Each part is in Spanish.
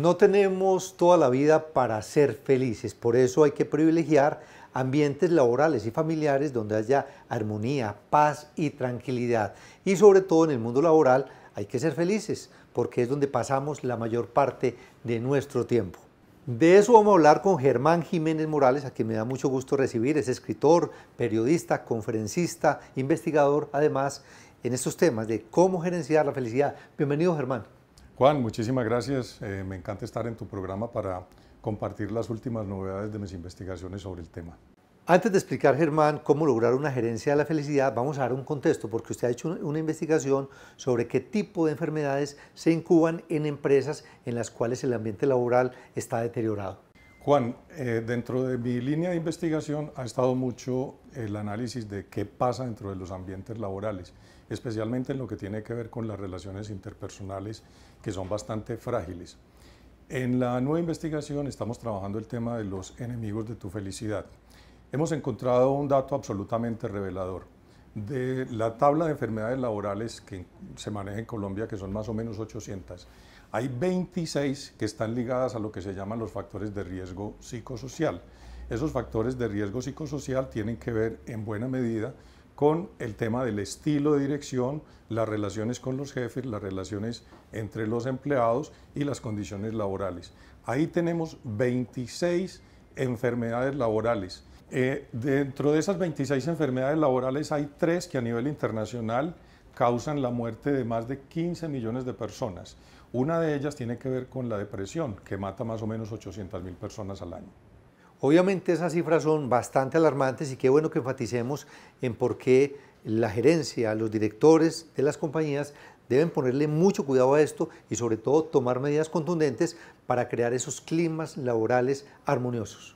No tenemos toda la vida para ser felices, por eso hay que privilegiar ambientes laborales y familiares donde haya armonía, paz y tranquilidad. Y sobre todo en el mundo laboral hay que ser felices, porque es donde pasamos la mayor parte de nuestro tiempo. De eso vamos a hablar con Germán Jiménez Morales, a quien me da mucho gusto recibir. Es escritor, periodista, conferencista, investigador, además, en estos temas de cómo gerenciar la felicidad. Bienvenido, Germán. Juan, muchísimas gracias. Eh, me encanta estar en tu programa para compartir las últimas novedades de mis investigaciones sobre el tema. Antes de explicar, Germán, cómo lograr una gerencia de la felicidad, vamos a dar un contexto, porque usted ha hecho una investigación sobre qué tipo de enfermedades se incuban en empresas en las cuales el ambiente laboral está deteriorado. Juan, eh, dentro de mi línea de investigación ha estado mucho el análisis de qué pasa dentro de los ambientes laborales, especialmente en lo que tiene que ver con las relaciones interpersonales que son bastante frágiles. En la nueva investigación estamos trabajando el tema de los enemigos de tu felicidad. Hemos encontrado un dato absolutamente revelador. De la tabla de enfermedades laborales que se maneja en Colombia, que son más o menos 800, hay 26 que están ligadas a lo que se llaman los factores de riesgo psicosocial. Esos factores de riesgo psicosocial tienen que ver en buena medida con el tema del estilo de dirección, las relaciones con los jefes, las relaciones entre los empleados y las condiciones laborales. Ahí tenemos 26 enfermedades laborales. Eh, dentro de esas 26 enfermedades laborales hay tres que a nivel internacional causan la muerte de más de 15 millones de personas. Una de ellas tiene que ver con la depresión, que mata más o menos 800 mil personas al año. Obviamente esas cifras son bastante alarmantes y qué bueno que enfaticemos en por qué la gerencia, los directores de las compañías deben ponerle mucho cuidado a esto y sobre todo tomar medidas contundentes para crear esos climas laborales armoniosos.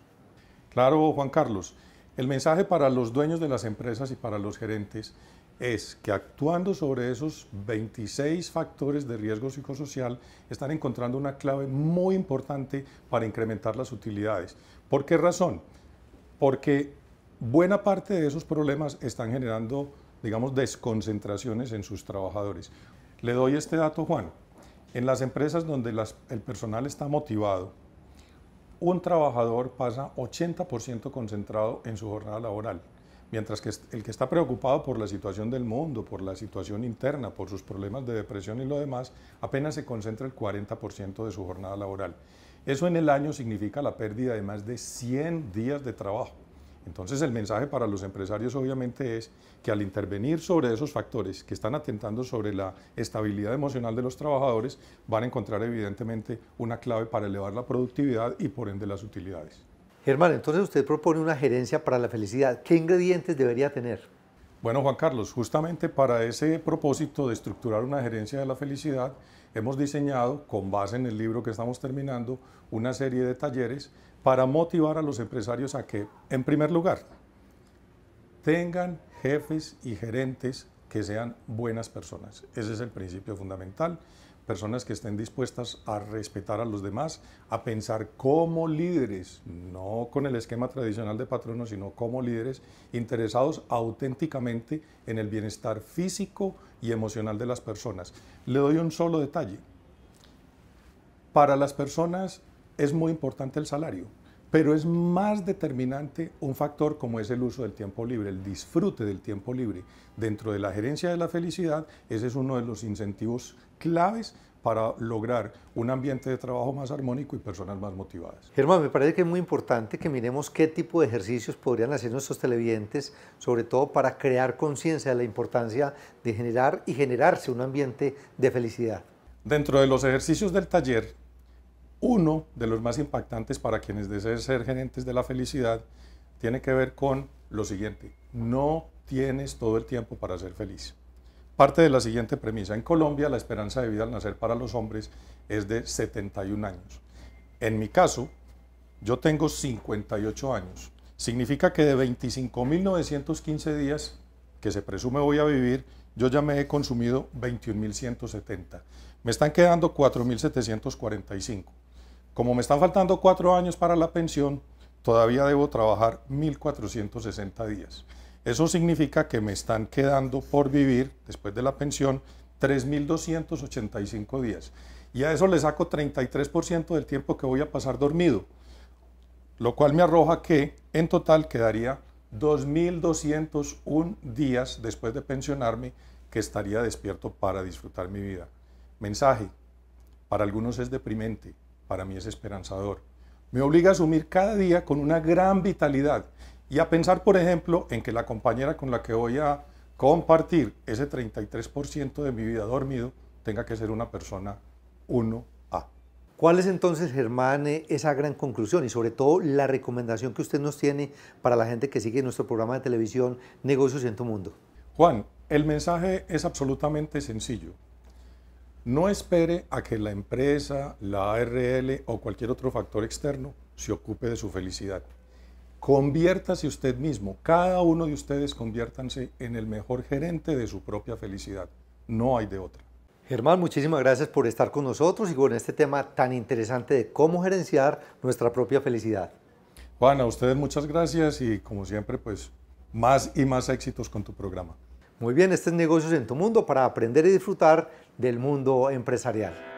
Claro, Juan Carlos. El mensaje para los dueños de las empresas y para los gerentes es que actuando sobre esos 26 factores de riesgo psicosocial están encontrando una clave muy importante para incrementar las utilidades. ¿Por qué razón? Porque buena parte de esos problemas están generando, digamos, desconcentraciones en sus trabajadores. Le doy este dato, Juan. En las empresas donde el personal está motivado, un trabajador pasa 80% concentrado en su jornada laboral, mientras que el que está preocupado por la situación del mundo, por la situación interna, por sus problemas de depresión y lo demás, apenas se concentra el 40% de su jornada laboral. Eso en el año significa la pérdida de más de 100 días de trabajo. Entonces el mensaje para los empresarios obviamente es que al intervenir sobre esos factores que están atentando sobre la estabilidad emocional de los trabajadores, van a encontrar evidentemente una clave para elevar la productividad y por ende las utilidades. Germán, entonces usted propone una gerencia para la felicidad. ¿Qué ingredientes debería tener? Bueno, Juan Carlos, justamente para ese propósito de estructurar una gerencia de la felicidad, hemos diseñado, con base en el libro que estamos terminando, una serie de talleres para motivar a los empresarios a que, en primer lugar, tengan jefes y gerentes que sean buenas personas. Ese es el principio fundamental. Personas que estén dispuestas a respetar a los demás, a pensar como líderes, no con el esquema tradicional de patrono, sino como líderes interesados auténticamente en el bienestar físico y emocional de las personas. Le doy un solo detalle. Para las personas es muy importante el salario, pero es más determinante un factor como es el uso del tiempo libre, el disfrute del tiempo libre. Dentro de la gerencia de la felicidad, ese es uno de los incentivos claves para lograr un ambiente de trabajo más armónico y personas más motivadas. Germán, me parece que es muy importante que miremos qué tipo de ejercicios podrían hacer nuestros televidentes, sobre todo para crear conciencia de la importancia de generar y generarse un ambiente de felicidad. Dentro de los ejercicios del taller, uno de los más impactantes para quienes deseen ser gerentes de la felicidad tiene que ver con lo siguiente, no tienes todo el tiempo para ser feliz. Parte de la siguiente premisa, en Colombia la esperanza de vida al nacer para los hombres es de 71 años. En mi caso, yo tengo 58 años. Significa que de 25.915 días que se presume voy a vivir, yo ya me he consumido 21.170. Me están quedando 4.745. Como me están faltando cuatro años para la pensión, todavía debo trabajar 1.460 días. Eso significa que me están quedando por vivir, después de la pensión, 3.285 días. Y a eso le saco 33% del tiempo que voy a pasar dormido, lo cual me arroja que en total quedaría 2.201 días después de pensionarme que estaría despierto para disfrutar mi vida. Mensaje, para algunos es deprimente, para mí es esperanzador. Me obliga a asumir cada día con una gran vitalidad y a pensar, por ejemplo, en que la compañera con la que voy a compartir ese 33% de mi vida dormido tenga que ser una persona 1A. ¿Cuál es entonces, Germán, esa gran conclusión y sobre todo la recomendación que usted nos tiene para la gente que sigue nuestro programa de televisión Negocios en tu Mundo? Juan, el mensaje es absolutamente sencillo. No espere a que la empresa, la ARL o cualquier otro factor externo se ocupe de su felicidad. Conviértase usted mismo, cada uno de ustedes conviértanse en el mejor gerente de su propia felicidad. No hay de otra. Germán, muchísimas gracias por estar con nosotros y con este tema tan interesante de cómo gerenciar nuestra propia felicidad. Juan, a ustedes muchas gracias y como siempre, pues más y más éxitos con tu programa. Muy bien, este es Negocios en tu Mundo para aprender y disfrutar del mundo empresarial.